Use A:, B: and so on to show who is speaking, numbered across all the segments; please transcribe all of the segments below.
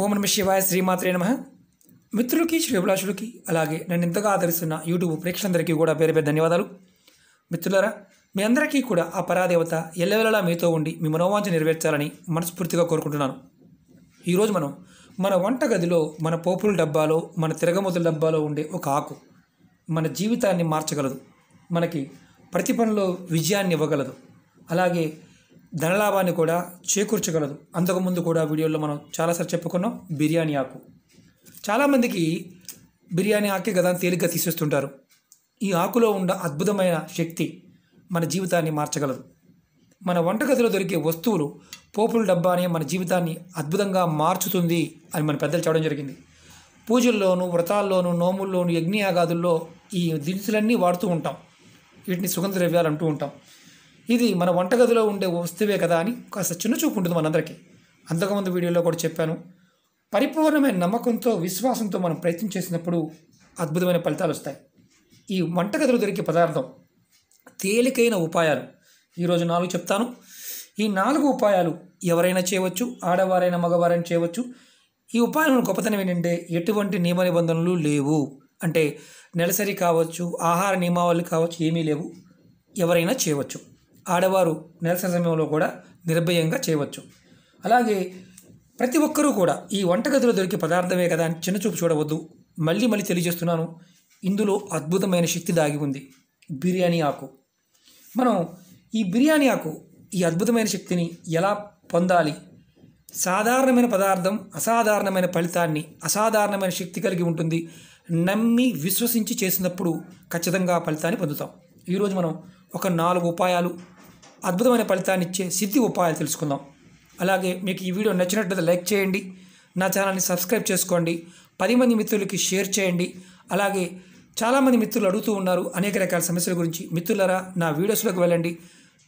A: ఓం నమ శివాయ శ్రీమాత్రే నమ మిత్రులకి అభిలాషులకి అలాగే నన్ను ఇంతగా ఆదరిస్తున్న యూట్యూబ్ ప్రేక్షకులందరికీ కూడా పేరు పేరు ధన్యవాదాలు మిత్రులరా మీ అందరికీ కూడా ఆ పరాదేవత ఎల్లవెల్లలా మీతో ఉండి మీ మనోవాంఛ నెరవేర్చాలని మనస్ఫూర్తిగా కోరుకుంటున్నాను ఈరోజు మనం మన వంటగదిలో మన పోపుల డబ్బాలో మన తిరగముదుల డబ్బాలో ఉండే ఒక ఆకు మన జీవితాన్ని మార్చగలదు మనకి ప్రతి పనిలో విజయాన్ని ఇవ్వగలదు అలాగే ధనలాభాన్ని కూడా చేకూర్చగలదు అంతకుముందు కూడా వీడియోలో మనం చాలాసార్లు చెప్పుకున్నాం బిర్యానీ ఆకు చాలామందికి బిర్యానీ ఆకే కదా తేలిగ్గా తీసేస్తుంటారు ఈ ఆకులో ఉన్న అద్భుతమైన శక్తి మన జీవితాన్ని మార్చగలదు మన వంటగదిలో దొరికే వస్తువులు పోపుల డబ్బానే మన జీవితాన్ని అద్భుతంగా మార్చుతుంది అని మన పెద్దలు చెప్పడం జరిగింది పూజల్లోనూ వ్రతాల్లోనూ నోముల్లోనూ యజ్ఞయాగాదుల్లో ఈ దినుసులన్నీ వాడుతూ ఉంటాం వీటిని సుగంధ ద్రవ్యాలు అంటూ ఉంటాం ఇది మన వంటగదిలో ఉండే వస్తువే కదా అని కాస్త చూపు ఉంటుంది మనందరికీ అంతకుముందు వీడియోలో కూడా చెప్పాను పరిపూర్ణమైన నమ్మకంతో విశ్వాసంతో మనం ప్రయత్నం చేసినప్పుడు అద్భుతమైన ఫలితాలు వస్తాయి ఈ వంటగదిలో దొరికే పదార్థం తేలికైన ఉపాయాలు ఈరోజు నాలుగు చెప్తాను ఈ నాలుగు ఉపాయాలు ఎవరైనా చేయవచ్చు ఆడవారైనా మగవారైనా చేయవచ్చు ఈ ఉపాయాలను గొప్పతనం ఏంటంటే ఎటువంటి నియమ నిబంధనలు లేవు అంటే నెలసరి కావచ్చు ఆహార నియమావళి కావచ్చు ఏమీ లేవు ఎవరైనా చేయవచ్చు ఆడవారు నిరసన సమయంలో కూడా నిర్భయంగా చేయవచ్చు అలాగే ప్రతి ఒక్కరూ కూడా ఈ వంటగదిలో దొరికే పదార్థమే కదా అని చిన్నచూపు చూడవద్దు మళ్ళీ మళ్ళీ తెలియజేస్తున్నాను ఇందులో అద్భుతమైన శక్తి దాగి ఉంది బిర్యానీ ఆకు మనం ఈ బిర్యానీ ఆకు ఈ అద్భుతమైన శక్తిని ఎలా పొందాలి సాధారణమైన పదార్థం అసాధారణమైన ఫలితాన్ని అసాధారణమైన శక్తి కలిగి ఉంటుంది నమ్మి విశ్వసించి చేసినప్పుడు ఖచ్చితంగా ఫలితాన్ని పొందుతాం ఈరోజు మనం ఒక నాలుగు ఉపాయాలు అద్భుతమైన ఫలితాన్ని ఇచ్చే సిద్ధి ఉపాయాలు తెలుసుకుందాం అలాగే మీకు ఈ వీడియో నచ్చినట్లయితే లైక్ చేయండి నా ఛానల్ని సబ్స్క్రైబ్ చేసుకోండి పది మంది మిత్రులకి షేర్ చేయండి అలాగే చాలామంది మిత్రులు అడుగుతూ ఉన్నారు అనేక రకాల సమస్యల గురించి మిత్రులరా నా వీడియోస్లోకి వెళ్ళండి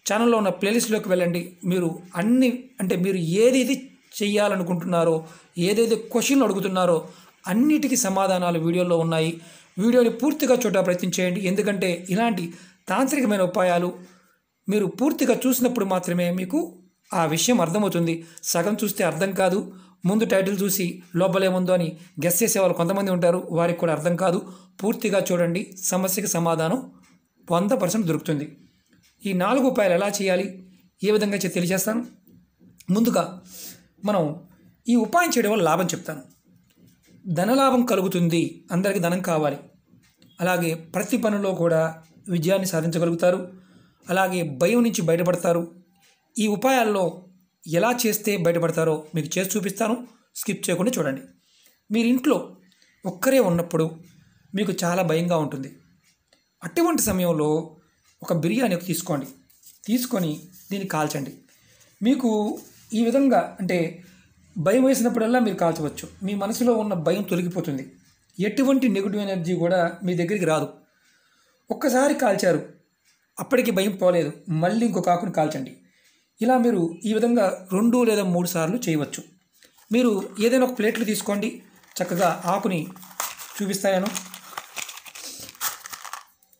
A: ఛానల్లో ఉన్న ప్లేలిస్ట్లోకి వెళ్ళండి మీరు అన్ని అంటే మీరు ఏదేది చేయాలనుకుంటున్నారో ఏదైతే క్వశ్చన్లు అడుగుతున్నారో అన్నిటికీ సమాధానాలు వీడియోలో ఉన్నాయి వీడియోని పూర్తిగా చూడ ప్రయత్నం చేయండి ఎందుకంటే ఇలాంటి తాంత్రికమైన ఉపాయాలు మీరు పూర్తిగా చూసినప్పుడు మాత్రమే మీకు ఆ విషయం అర్థమవుతుంది సగం చూస్తే అర్థం కాదు ముందు టైటిల్ చూసి లోపలేముందో అని గెస్ చేసే వాళ్ళు కొంతమంది ఉంటారు వారికి కూడా అర్థం కాదు పూర్తిగా చూడండి సమస్యకి సమాధానం వంద పర్సెంట్ దొరుకుతుంది ఈ నాలుగు ఉపాయాలు ఎలా చేయాలి ఏ విధంగా తెలియజేస్తాను ముందుగా మనం ఈ ఉపాయం చేయడం వల్ల లాభం చెప్తాను ధనలాభం కలుగుతుంది అందరికీ ధనం కావాలి అలాగే ప్రతి పనిలో కూడా విజయాన్ని సాధించగలుగుతారు అలాగే భయం నుంచి బయటపడతారు ఈ ఉపాయాల్లో ఎలా చేస్తే బయటపడతారో మీకు చేసి చూపిస్తాను స్కిప్ చేయకుండా చూడండి మీరు ఇంట్లో ఒక్కరే ఉన్నప్పుడు మీకు చాలా భయంగా ఉంటుంది అటువంటి సమయంలో ఒక బిర్యానీ తీసుకోండి తీసుకొని దీన్ని కాల్చండి మీకు ఈ విధంగా అంటే భయం వేసినప్పుడల్లా మీరు కాల్చవచ్చు మీ మనసులో ఉన్న భయం తొలగిపోతుంది ఎటువంటి నెగిటివ్ ఎనర్జీ కూడా మీ దగ్గరికి రాదు ఒక్కసారి కాల్చారు అప్పటికి భయం పోలేదు మళ్ళీ ఇంకొక ఆకును కాల్చండి ఇలా మీరు ఈ విధంగా రెండు లేదా మూడు సార్లు చేయవచ్చు మీరు ఏదైనా ఒక ప్లేట్లు తీసుకోండి చక్కగా ఆకుని చూపిస్తాను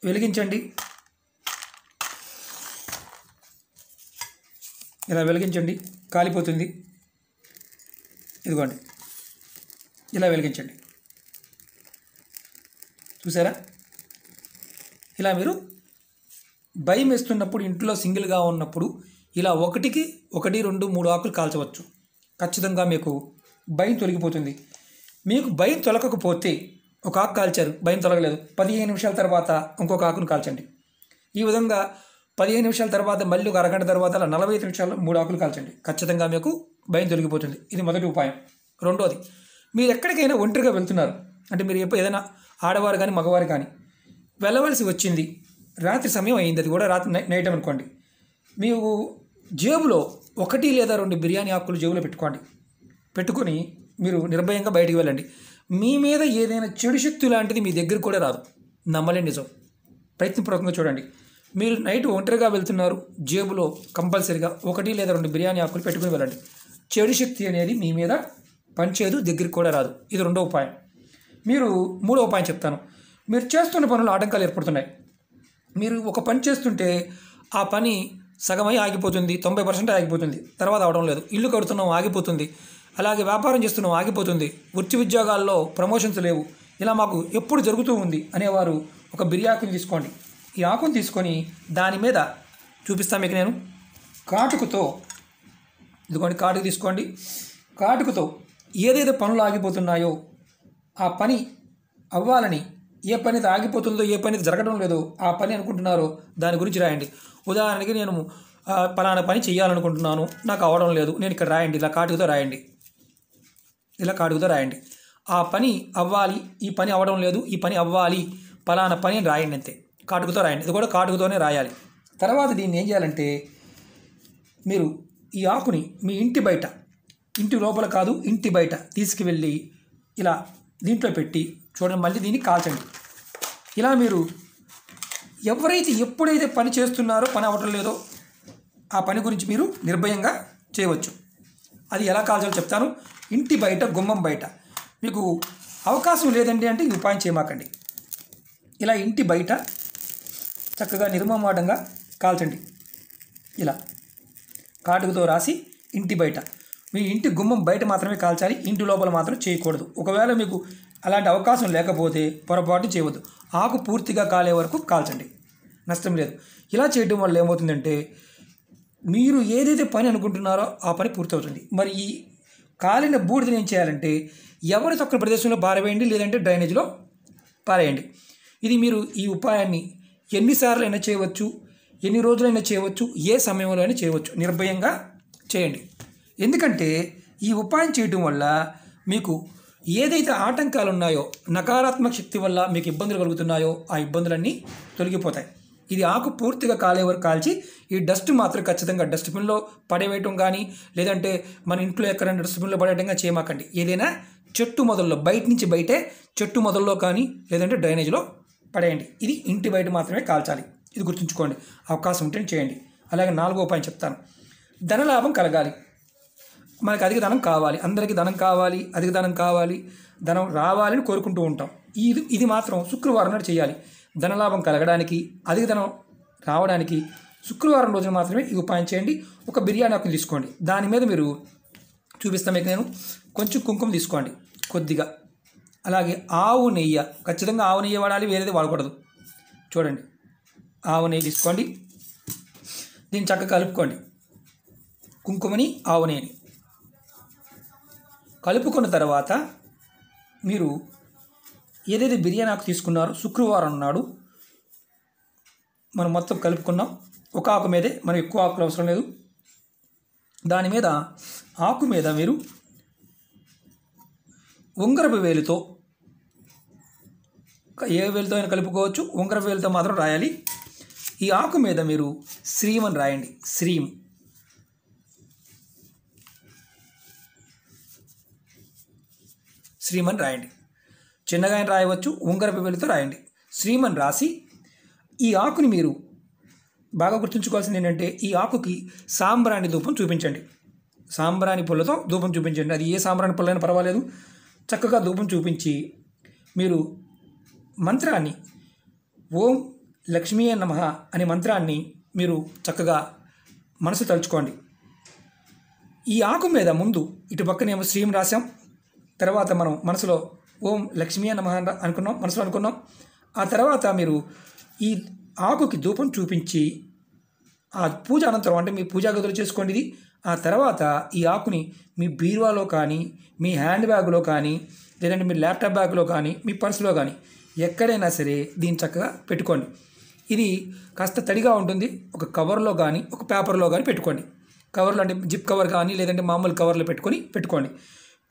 A: వెలిగించండి ఇలా వెలిగించండి కాలిపోతుంది ఇదిగోండి ఇలా వెలిగించండి చూసారా ఇలా మీరు భయం వేస్తున్నప్పుడు ఇంట్లో సింగిల్గా ఉన్నప్పుడు ఇలా ఒకటికి ఒకటి రెండు మూడు ఆకులు కాల్చవచ్చు ఖచ్చితంగా మీకు భయం తొలగిపోతుంది మీకు భయం తొలగకపోతే ఒక ఆకు కాల్చారు భయం తొలగలేదు పదిహేను నిమిషాల తర్వాత ఇంకొక ఆకును కాల్చండి ఈ విధంగా పదిహేను నిమిషాల తర్వాత మళ్ళీ ఒక అరగంట తర్వాత అలా నలభై ఐదు నిమిషాలు మూడు ఆకులు కాల్చండి ఖచ్చితంగా మీకు భయం తొలగిపోతుంది ఇది మొదటి ఉపాయం రెండోది మీరు ఎక్కడికైనా ఒంటరిగా వెళ్తున్నారు అంటే మీరు ఎప్పుడు ఏదైనా ఆడవారు కానీ మగవారు కానీ వెళ్ళవలసి వచ్చింది రాత్రి సమయం అయింది అది కూడా రాత్రి నైట్ అనుకోండి మీకు జేబులో ఒకటి లేదా రెండు బిర్యానీ ఆకులు జేబులో పెట్టుకోండి పెట్టుకొని మీరు నిర్భయంగా బయటికి వెళ్ళండి మీ మీద ఏదైనా చెడు శక్తి లాంటిది మీ దగ్గర కూడా రాదు నమ్మలేని నిజం ప్రయత్నపూర్వకంగా చూడండి మీరు నైట్ ఒంటరిగా వెళ్తున్నారు జేబులో కంపల్సరిగా ఒకటి లేదా రెండు బిర్యానీ ఆకులు పెట్టుకుని వెళ్ళండి చెడు శక్తి అనేది మీ మీద పనిచేయదు దగ్గరికి కూడా రాదు ఇది రెండో ఉపాయం మీరు మూడో ఉపాయం చెప్తాను మీరు చేస్తున్న పనులు ఆటంకాలు ఏర్పడుతున్నాయి మీరు ఒక పని చేస్తుంటే ఆ పని సగమై ఆగిపోతుంది తొంభై పర్సెంట్ ఆగిపోతుంది తర్వాత అవడం లేదు ఇల్లు కడుతున్నాం ఆగిపోతుంది అలాగే వ్యాపారం చేస్తున్నాం ఆగిపోతుంది వృత్తి ఉద్యోగాల్లో ప్రమోషన్స్ లేవు ఇలా మాకు ఎప్పుడు జరుగుతూ ఉంది అనేవారు ఒక బిర్యాకుని తీసుకోండి ఈ ఆకును తీసుకొని దాని మీద చూపిస్తాను మీకు నేను కాటుకుతో ఇదిగోండి కాటుకు తీసుకోండి కాటుకుతో ఏదైతే పనులు ఆగిపోతున్నాయో ఆ పని అవ్వాలని ఏ పని ఆగిపోతుందో ఏ పని జరగడం లేదో ఆ పని అనుకుంటున్నారో దాని గురించి రాయండి ఉదాహరణకి నేను పలానా పని చేయాలనుకుంటున్నాను నాకు అవడం లేదు నేను ఇక్కడ రాయండి ఇలా కాటుకుతో రాయండి ఇలా కాటుకుతో రాయండి ఆ పని అవ్వాలి ఈ పని అవ్వడం లేదు ఈ పని అవ్వాలి పలానా పని రాయండి అంతే కాటుకుతో రాయండి ఇది కూడా కాటుకుతోనే రాయాలి తర్వాత దీన్ని ఏం చేయాలంటే మీరు ఈ ఆకుని మీ ఇంటి బయట ఇంటి లోపల కాదు ఇంటి బయట తీసుకువెళ్ళి ఇలా దీంట్లో పెట్టి చూడండి మళ్ళీ దీన్ని కాల్చండి ఇలా మీరు ఎవరైతే ఎప్పుడైతే పని చేస్తున్నారో పని అవ్వటం లేదో ఆ పని గురించి మీరు నిర్భయంగా చేయవచ్చు అది ఎలా కాల్చాలో చెప్తాను ఇంటి బయట గుమ్మం బయట మీకు అవకాశం లేదండి అంటే ఈ ఉపాయం చేయమాకండి ఇలా ఇంటి బయట చక్కగా నిర్మమాటంగా కాల్చండి ఇలా కాటుకతో రాసి ఇంటి బయట మీ ఇంటి గుమ్మం బయట మాత్రమే కాల్చాలి ఇంటి లోపల మాత్రం చేయకూడదు ఒకవేళ మీకు అలాంటి అవకాశం లేకపోతే పొరపాటు చేయవద్దు ఆకు పూర్తిగా కాలే వరకు కాల్చండి నష్టం లేదు ఇలా చేయడం వల్ల ఏమవుతుందంటే మీరు ఏదైతే పని అనుకుంటున్నారో ఆ పని పూర్తవుతుంది మరి ఈ కాలిన బూడిదని ఏం చేయాలంటే ఎవరి తొక్కని ప్రదేశంలో పారవేయండి లేదంటే డ్రైనేజ్లో పారేయండి ఇది మీరు ఈ ఉపాయాన్ని ఎన్నిసార్లు అయినా చేయవచ్చు ఎన్ని రోజులైనా చేయవచ్చు ఏ సమయంలో అయినా చేయవచ్చు నిర్భయంగా చేయండి ఎందుకంటే ఈ ఉపాయం చేయడం వల్ల మీకు ఏదైతే ఆటంకాలు ఉన్నాయో నకారాత్మక శక్తి వల్ల మీకు ఇబ్బందులు కలుగుతున్నాయో ఆ ఇబ్బందులన్నీ తొలగిపోతాయి ఇది ఆకు పూర్తిగా కాలే వరకు కాల్చి ఈ డస్ట్ మాత్రం ఖచ్చితంగా డస్ట్బిన్లో పడేవేయటం కానీ లేదంటే మన ఇంట్లో ఎక్కడైనా డస్ట్బిన్లో పడేయటం కానీ చేయమాకండి ఏదైనా చెట్టు మొదల్లో బయట నుంచి బయటే చెట్టు మొదల్లో కానీ లేదంటే డ్రైనేజ్లో పడేయండి ఇది ఇంటి బయట మాత్రమే కాల్చాలి ఇది గుర్తుంచుకోండి అవకాశం ఉంటే చేయండి అలాగే నాలుగో పాయింట్ చెప్తాను ధనలాభం కలగాలి మనకు అధిక ధనం కావాలి అందరికీ ధనం కావాలి అధిక ధనం కావాలి ధనం రావాలని కోరుకుంటూ ఉంటాం ఇది ఇది మాత్రం శుక్రవారం నాడు చేయాలి ధనలాభం కలగడానికి అధిక ధనం రావడానికి శుక్రవారం రోజున మాత్రమే ఈ ఉపాయం చేయండి ఒక బిర్యానీ ఆకుని తీసుకోండి దాని మీద మీరు చూపిస్తాను మీకు నేను కొంచెం కుంకుమ తీసుకోండి కొద్దిగా అలాగే ఆవు నెయ్యి ఖచ్చితంగా ఆవు నెయ్యి వాడాలి వేరేది వాడకూడదు చూడండి ఆవు నెయ్యి తీసుకోండి దీన్ని చక్కగా కలుపుకోండి కుంకుమని ఆవు నెయ్యిని కలుపుకున్న తర్వాత మీరు ఏదైతే బిర్యానీ ఆకు తీసుకున్నారో శుక్రవారం నాడు మనం మొత్తం కలుపుకున్నాం ఒక ఆకు మీదే మనం ఎక్కువ ఆకులు అవసరం లేదు దాని మీద ఆకు మీద మీరు ఉంగరపు వేలుతో ఏ వేలుతో అయినా కలుపుకోవచ్చు ఉంగరపు వేలుతో మాత్రం రాయాలి ఈ ఆకు మీద మీరు శ్రీమని రాయండి శ్రీం శ్రీమన్ రాయండి చిన్నగా రాయవచ్చు ఉంగరపు వెలుతో రాయండి శ్రీమన్ రాసి ఈ ఆకుని మీరు బాగా గుర్తుంచుకోవాల్సింది ఏంటంటే ఈ ఆకుకి సాంబ్రాణి ధూపం చూపించండి సాంబ్రాణి పుల్లతో ధూపం చూపించండి అది ఏ సాంబ్రాణి పుల్లైనా పర్వాలేదు చక్కగా ధూపం చూపించి మీరు మంత్రాన్ని ఓం లక్ష్మీ నమ అనే మంత్రాన్ని మీరు చక్కగా మనసు తలుచుకోండి ఈ ఆకు మీద ముందు ఇటు పక్కనేమో శ్రీం రాశాం తర్వాత మనం మనసులో ఓం లక్ష్మీ నమ అనుకున్నాం మనసులో అనుకున్నాం ఆ తర్వాత మీరు ఈ ఆకుకి ధూపం చూపించి ఆ పూజ అనంతరం అంటే మీ పూజా గదులు చేసుకోండి ఆ తర్వాత ఈ ఆకుని మీ బీరువాలో కానీ మీ హ్యాండ్ బ్యాగ్లో కానీ లేదంటే మీ ల్యాప్టాప్ బ్యాగ్లో కానీ మీ పర్సులో కానీ ఎక్కడైనా సరే దీన్ని చక్కగా పెట్టుకోండి ఇది కాస్త తడిగా ఉంటుంది ఒక కవర్లో కానీ ఒక పేపర్లో కానీ పెట్టుకోండి కవర్లు అంటే జిప్ కవర్ కానీ లేదంటే మామూలు కవర్లు పెట్టుకొని పెట్టుకోండి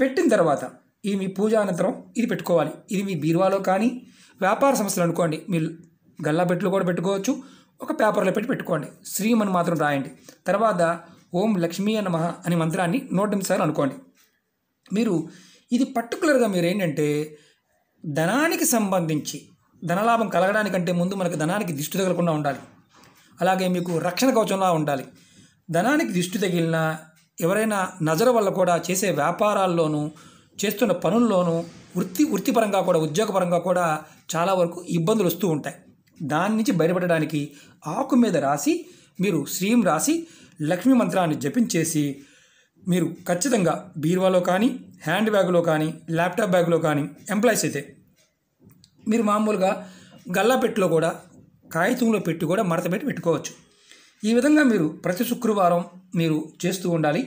A: పెట్టిన తర్వాత ఇది మీ పూజ అనంతరం ఇది పెట్టుకోవాలి ఇది మీ బీరువాలో కానీ వ్యాపార సంస్థలు అనుకోండి మీ గల్లా పెట్టులు కూడా పెట్టుకోవచ్చు ఒక పేపర్లో పెట్టి పెట్టుకోండి శ్రీం అని మాత్రం రాయండి తర్వాత ఓం లక్ష్మీ నమ అనే మంత్రాన్ని నూట ఎనిమిది అనుకోండి మీరు ఇది పర్టికులర్గా మీరు ఏంటంటే ధనానికి సంబంధించి ధనలాభం కలగడానికంటే ముందు మనకు ధనానికి దిష్టి తగలకుండా ఉండాలి అలాగే మీకు రక్షణ కవచంలా ఉండాలి ధనానికి దిష్టి తగిలినా ఎవరైనా నజర వల్ల కూడా చేసే వ్యాపారాల్లోనూ చేస్తున్న పనుల్లోనూ వృత్తి వృత్తిపరంగా కూడా ఉద్యోగపరంగా కూడా చాలా వరకు ఇబ్బందులు వస్తూ ఉంటాయి దాని నుంచి బయటపడడానికి ఆకు మీద రాసి మీరు శ్రీం రాసి లక్ష్మీ మంత్రాన్ని జపించేసి మీరు ఖచ్చితంగా బీరువాలో కానీ హ్యాండ్ బ్యాగ్లో కానీ ల్యాప్టాప్ బ్యాగ్లో కానీ ఎంప్లాయీస్ అయితే మీరు మామూలుగా పెట్టిలో కూడా కాగితంలో పెట్టి కూడా మడత పెట్టి పెట్టుకోవచ్చు ఈ విధంగా మీరు ప్రతి శుక్రవారం మీరు చేస్తూ ఉండాలి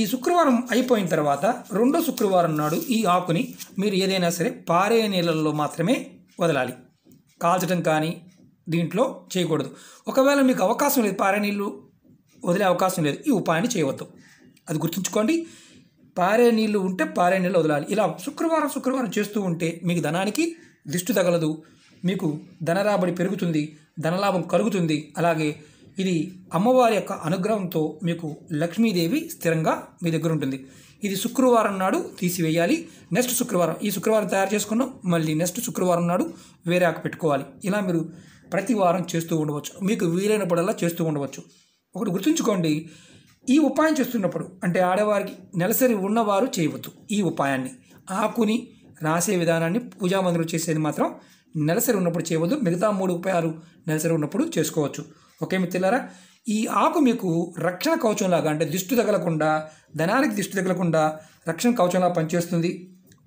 A: ఈ శుక్రవారం అయిపోయిన తర్వాత రెండో శుక్రవారం నాడు ఈ ఆకుని మీరు ఏదైనా సరే పారే నీళ్ళల్లో మాత్రమే వదలాలి కాల్చడం కానీ దీంట్లో చేయకూడదు ఒకవేళ మీకు అవకాశం లేదు పారే నీళ్ళు వదిలే అవకాశం లేదు ఈ ఉపాయాన్ని చేయవద్దు అది గుర్తుంచుకోండి పారే నీళ్ళు ఉంటే పారే నీళ్ళు వదలాలి ఇలా శుక్రవారం శుక్రవారం చేస్తూ ఉంటే మీకు ధనానికి దిష్టి తగలదు మీకు ధన రాబడి పెరుగుతుంది ధనలాభం కలుగుతుంది అలాగే ఇది అమ్మవారి యొక్క అనుగ్రహంతో మీకు లక్ష్మీదేవి స్థిరంగా మీ దగ్గర ఉంటుంది ఇది శుక్రవారం నాడు తీసివేయాలి నెక్స్ట్ శుక్రవారం ఈ శుక్రవారం తయారు చేసుకున్నాం మళ్ళీ నెక్స్ట్ శుక్రవారం నాడు వేరే ఆకు పెట్టుకోవాలి ఇలా మీరు ప్రతి వారం చేస్తూ ఉండవచ్చు మీకు వీలైనప్పుడల్లా చేస్తూ ఉండవచ్చు ఒకటి గుర్తుంచుకోండి ఈ ఉపాయం చేస్తున్నప్పుడు అంటే ఆడవారికి నెలసరి ఉన్నవారు చేయవద్దు ఈ ఉపాయాన్ని ఆకుని రాసే విధానాన్ని పూజామందిరం చేసేది మాత్రం నెలసరి ఉన్నప్పుడు చేయవద్దు మిగతా మూడు ఉపాయాలు నెలసరి ఉన్నప్పుడు చేసుకోవచ్చు ఓకే మిత్రులారా ఈ ఆకు మీకు రక్షణ కవచంలాగా అంటే దిష్టి తగలకుండా ధనానికి దిష్టి తగలకుండా రక్షణ కవచంలా పనిచేస్తుంది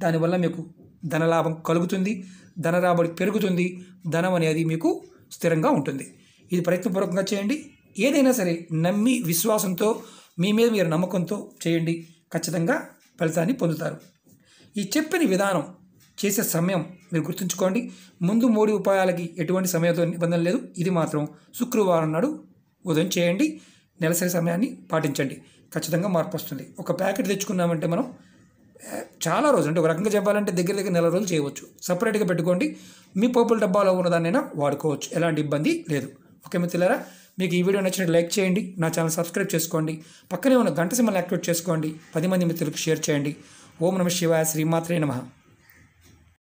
A: దానివల్ల మీకు ధనలాభం కలుగుతుంది ధన రాబడి పెరుగుతుంది ధనం అనేది మీకు స్థిరంగా ఉంటుంది ఇది ప్రయత్నపూర్వకంగా చేయండి ఏదైనా సరే నమ్మి విశ్వాసంతో మీ మీద మీరు నమ్మకంతో చేయండి ఖచ్చితంగా ఫలితాన్ని పొందుతారు ఈ చెప్పిన విధానం చేసే సమయం మీరు గుర్తుంచుకోండి ముందు మూడు ఉపాయాలకి ఎటువంటి సమయంతో నిబంధన లేదు ఇది మాత్రం శుక్రవారం నాడు ఉదయం చేయండి నెలసరి సమయాన్ని పాటించండి ఖచ్చితంగా మార్పు వస్తుంది ఒక ప్యాకెట్ తెచ్చుకున్నామంటే మనం చాలా రోజులు అంటే ఒక రకంగా చెప్పాలంటే దగ్గర దగ్గర నెల రోజులు చేయవచ్చు సపరేట్గా పెట్టుకోండి మీ పోపుల డబ్బాలో ఉన్నదాన్నైనా వాడుకోవచ్చు ఎలాంటి ఇబ్బంది లేదు ఓకే మిత్రులారా మీకు ఈ వీడియో నచ్చినట్టు లైక్ చేయండి నా ఛానల్ సబ్స్క్రైబ్ చేసుకోండి పక్కనే ఉన్న గంట సింహలు యాక్టివేట్ చేసుకోండి పది మంది మిత్రులకు షేర్ చేయండి ఓం నమ శివాయ శ్రీమాత్రే నమ